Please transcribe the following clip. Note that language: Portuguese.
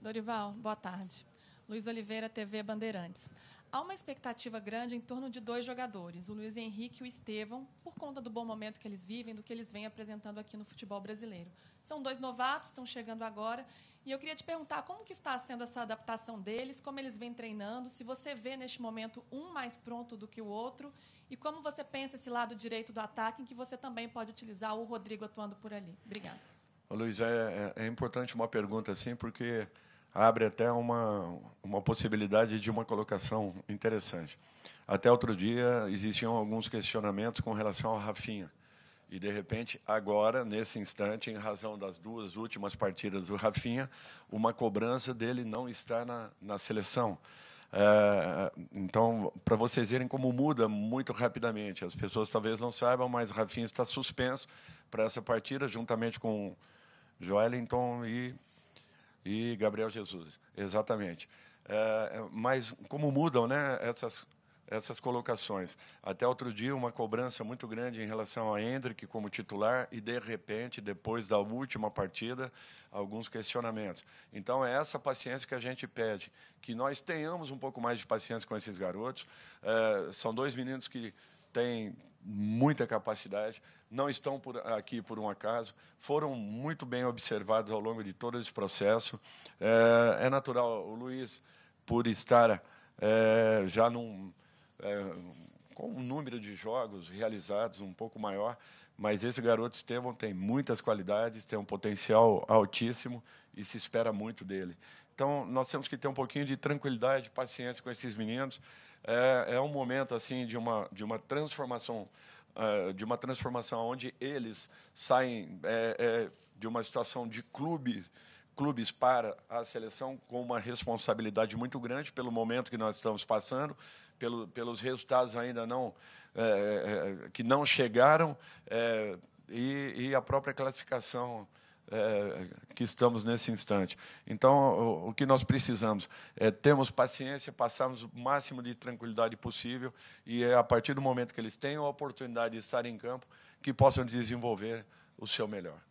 Dorival, boa tarde. Luiz Oliveira, TV Bandeirantes. Há uma expectativa grande em torno de dois jogadores, o Luiz Henrique e o Estevão, por conta do bom momento que eles vivem, do que eles vêm apresentando aqui no futebol brasileiro. São dois novatos, estão chegando agora, e eu queria te perguntar como que está sendo essa adaptação deles, como eles vêm treinando, se você vê neste momento um mais pronto do que o outro, e como você pensa esse lado direito do ataque, em que você também pode utilizar o Rodrigo atuando por ali. Obrigada. Luiz, é, é, é importante uma pergunta assim, porque abre até uma, uma possibilidade de uma colocação interessante. Até outro dia existiam alguns questionamentos com relação ao Rafinha. E, de repente, agora, nesse instante, em razão das duas últimas partidas do Rafinha, uma cobrança dele não estar na, na seleção. É, então, para vocês verem como muda muito rapidamente. As pessoas talvez não saibam, mas Rafinha está suspenso para essa partida, juntamente com Joelinton e e Gabriel Jesus, exatamente. É, é, mas como mudam né, essas, essas colocações? Até outro dia, uma cobrança muito grande em relação a Hendrick como titular, e de repente, depois da última partida, alguns questionamentos. Então, é essa paciência que a gente pede, que nós tenhamos um pouco mais de paciência com esses garotos. É, são dois meninos que têm muita capacidade, não estão por aqui por um acaso, foram muito bem observados ao longo de todo esse processo. É, é natural, o Luiz, por estar é, já num, é, com um número de jogos realizados um pouco maior, mas esse garoto Estevão tem muitas qualidades, tem um potencial altíssimo e se espera muito dele. Então, nós temos que ter um pouquinho de tranquilidade, de paciência com esses meninos. É, é um momento assim de uma de uma transformação, é, de uma transformação onde eles saem é, é, de uma situação de clube clubes para a seleção com uma responsabilidade muito grande pelo momento que nós estamos passando, pelo, pelos resultados ainda não é, é, que não chegaram e, e a própria classificação é, que estamos nesse instante. Então, o, o que nós precisamos é termos paciência, passarmos o máximo de tranquilidade possível e, é a partir do momento que eles tenham a oportunidade de estar em campo, que possam desenvolver o seu melhor.